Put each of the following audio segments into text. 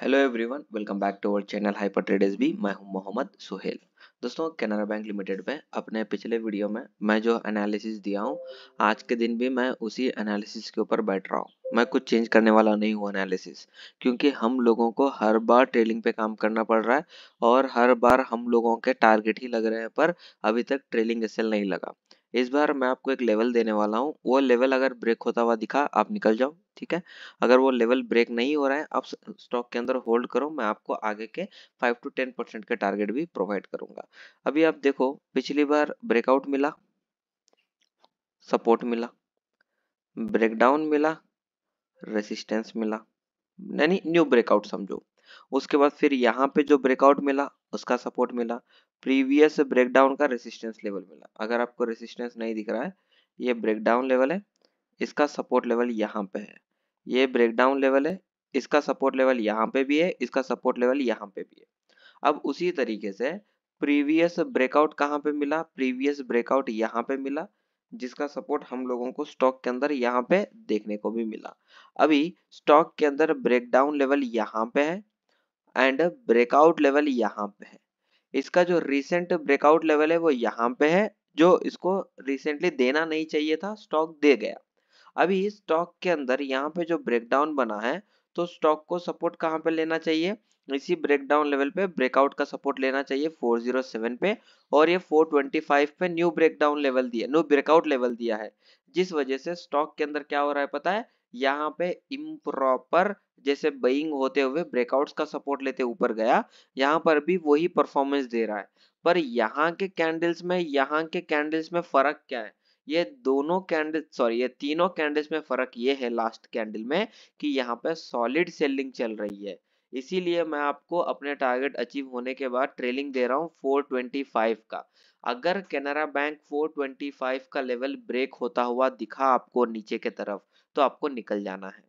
hello everyone welcome back to our channel hyper traders बी मैं हूं मोहम्मद सुहेल दोस्तों कैनरा बैंक लिमिटेड में अपने पिछले वीडियो में मैं जो एनालिसिस दिया हूं आज के दिन भी मैं उसी एनालिसिस के ऊपर बैठ रहा हूं मैं कुछ चेंज करने वाला नहीं हूं एनालिसिस क्योंकि हम लोगों को हर बार ट्रेलिंग पे काम करना पड़ रहा है और हर बार हम लोगों के टारगेट ही लग रहे हैं पर अभी तक ट्रेलिंग एसेल नहीं लगा इस बार मैं आपको एक लेवल देने वाला हूँ वो लेवल अगर ब्रेक होता हुआ दिखा आप निकल जाओ ठीक है अगर वो लेवल ब्रेक नहीं हो रहा है आप स्टॉक के अंदर होल्ड करो मैं आपको आगे के 5 टू 10 परसेंट के टारगेट भी प्रोवाइड करूंगा अभी आप देखो पिछली बार ब्रेकआउट मिला सपोर्ट मिला ब्रेकडाउन मिला रेसिस्टेंस मिला यानी न्यू ब्रेकआउट समझो उसके बाद फिर यहाँ पे जो ब्रेकआउट मिला उसका सपोर्ट मिला प्रीवियस ब्रेकडाउन का रेसिस्टेंस लेवल मिला अगर आपको रेसिस्टेंस नहीं दिख रहा है ये ब्रेकडाउन लेवल है इसका सपोर्ट लेवल यहाँ पे है ये ब्रेकडाउन लेवल है इसका सपोर्ट लेवल यहाँ पे भी है इसका सपोर्ट लेवल यहाँ पे भी है अब उसी तरीके से प्रीवियस ब्रेकआउट कहाँ पे मिला प्रीवियस ब्रेकआउट यहाँ पे मिला जिसका सपोर्ट हम लोगों को स्टॉक के अंदर यहाँ पे देखने को भी मिला अभी स्टॉक के अंदर ब्रेकडाउन लेवल यहाँ पे है एंड ब्रेकआउट लेवल यहाँ पे है इसका जो रिसेंट ब्रेकआउट लेवल है वो यहाँ पे है जो इसको रिसेंटली देना नहीं चाहिए था स्टॉक दे गया अभी स्टॉक के अंदर यहाँ पे जो ब्रेकडाउन बना है तो स्टॉक को सपोर्ट कहाँ पे लेना चाहिए इसी ब्रेकडाउन लेवल पे ब्रेकआउट का सपोर्ट लेना चाहिए 407 पे और ये 425 पे न्यू ब्रेकडाउन लेवल दिया न्यू ब्रेकआउट लेवल दिया है जिस वजह से स्टॉक के अंदर क्या हो रहा है पता है यहाँ पे इम्प्रॉपर जैसे बइंग होते हुए ब्रेकआउट्स का सपोर्ट लेते ऊपर गया यहाँ पर भी वही परफॉर्मेंस दे रहा है पर यहाँ के कैंडल्स में यहाँ के कैंडल्स में फर्क क्या है ये दोनों कैंडल सॉरी ये तीनों कैंडल्स में फर्क ये है लास्ट कैंडल में कि यहाँ पे सॉलिड सेलिंग चल रही है इसीलिए मैं आपको अपने टारगेट अचीव होने के बाद ट्रेलिंग दे रहा हूँ 425 का अगर केनरा बैंक 425 का लेवल ब्रेक होता हुआ दिखा आपको नीचे के तरफ तो आपको निकल जाना है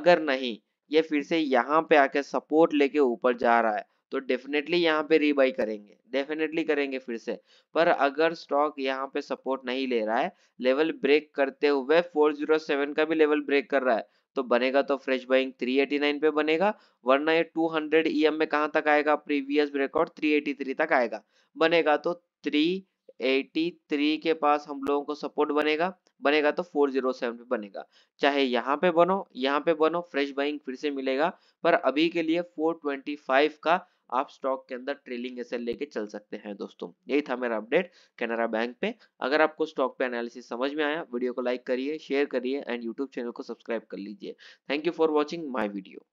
अगर नहीं ये फिर से यहाँ पे आके सपोर्ट लेके ऊपर जा रहा है तो डेफिनेटली यहाँ पे रीबाई करेंगे डेफिनेटली करेंगे फिर से पर अगर स्टॉक यहाँ पे सपोर्ट नहीं ले रहा है लेवल ब्रेक करते हुए 407 का भी लेवल ब्रेक कर रहा है तो बनेगा तो फ्रेश बाइंग 389 पे बनेगा वरना ये 200 ईएम e में कहाँ तक आएगा प्रीवियस ब्रेकआउट 383 तक आएगा बनेगा तो 383 के पास हम लोगों को सपोर्ट बनेगा बनेगा तो 407 पे बनेगा चाहे यहाँ पे बनो यहाँ पे बनो फ्रेश बाइंग फिर से मिलेगा पर अभी के लिए 425 का आप स्टॉक के अंदर ट्रेलिंग एसएल लेके चल सकते हैं दोस्तों यही था मेरा अपडेट कैनरा बैंक पे अगर आपको स्टॉक पे एनालिसिस समझ में आया वीडियो को लाइक करिए शेयर करिए एंड यूट्यूब चैनल को सब्सक्राइब कर लीजिए thank you for watching my video